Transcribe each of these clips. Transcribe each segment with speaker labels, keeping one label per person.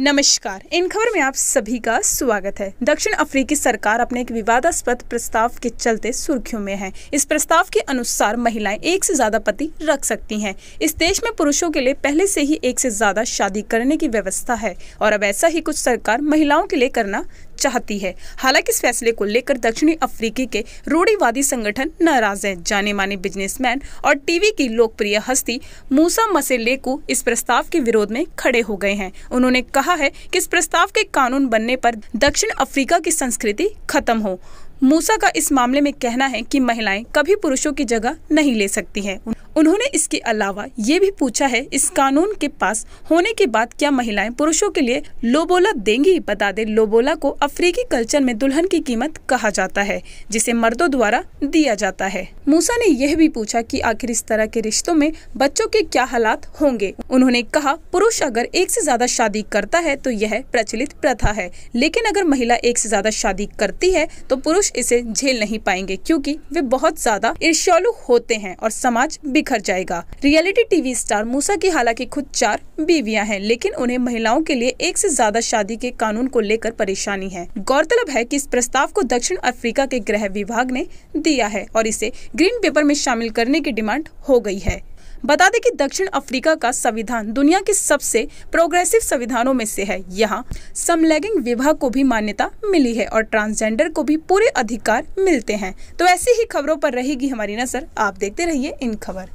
Speaker 1: नमस्कार इन खबर में आप सभी का स्वागत है दक्षिण अफ्रीकी सरकार अपने एक विवादास्पद प्रस्ताव के चलते सुर्खियों में है इस प्रस्ताव के अनुसार महिलाएं एक से ज्यादा पति रख सकती हैं इस देश में पुरुषों के लिए पहले से ही एक से ज्यादा शादी करने की व्यवस्था है और अब ऐसा ही कुछ सरकार महिलाओं के लिए करना चाहती है हालांकि इस फैसले को लेकर दक्षिणी अफ्रीकी के रूढ़ीवादी संगठन नाराज है जाने माने बिजनेसमैन और टीवी की लोकप्रिय हस्ती मूसा मसेलेकू इस प्रस्ताव के विरोध में खड़े हो गए हैं उन्होंने कहा है कि इस प्रस्ताव के कानून बनने पर दक्षिण अफ्रीका की संस्कृति खत्म हो मूसा का इस मामले में कहना है कि महिलाएं कभी पुरुषों की जगह नहीं ले सकती हैं। उन्होंने इसके अलावा ये भी पूछा है इस कानून के पास होने के बाद क्या महिलाएं पुरुषों के लिए लोबोला देंगी बता दे लोबोला को अफ्रीकी कल्चर में दुल्हन की कीमत कहा जाता है जिसे मर्दों द्वारा दिया जाता है मूसा ने यह भी पूछा कि आखिर इस तरह के रिश्तों में बच्चों के क्या हालात होंगे उन्होंने कहा पुरुष अगर एक ऐसी ज्यादा शादी करता है तो यह प्रचलित प्रथा है लेकिन अगर महिला एक ऐसी ज्यादा शादी करती है तो पुरुष पुरुष इसे झेल नहीं पाएंगे क्योंकि वे बहुत ज्यादा ईर्ष्यालु होते हैं और समाज बिखर जाएगा रियलिटी टीवी स्टार मूसा की हालांकि खुद चार बीवियां हैं लेकिन उन्हें महिलाओं के लिए एक से ज्यादा शादी के कानून को लेकर परेशानी है गौरतलब है कि इस प्रस्ताव को दक्षिण अफ्रीका के गृह विभाग ने दिया है और इसे ग्रीन पेपर में शामिल करने की डिमांड हो गई है बता दें कि दक्षिण अफ्रीका का संविधान दुनिया के सबसे प्रोग्रेसिव संविधानों में से है यहाँ समलैंगिक विवाह को भी मान्यता मिली है और ट्रांसजेंडर को भी पूरे अधिकार मिलते हैं तो ऐसी ही खबरों पर रहेगी हमारी नजर आप देखते रहिए इन खबर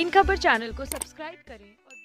Speaker 1: इन खबर चैनल को सब्सक्राइब करें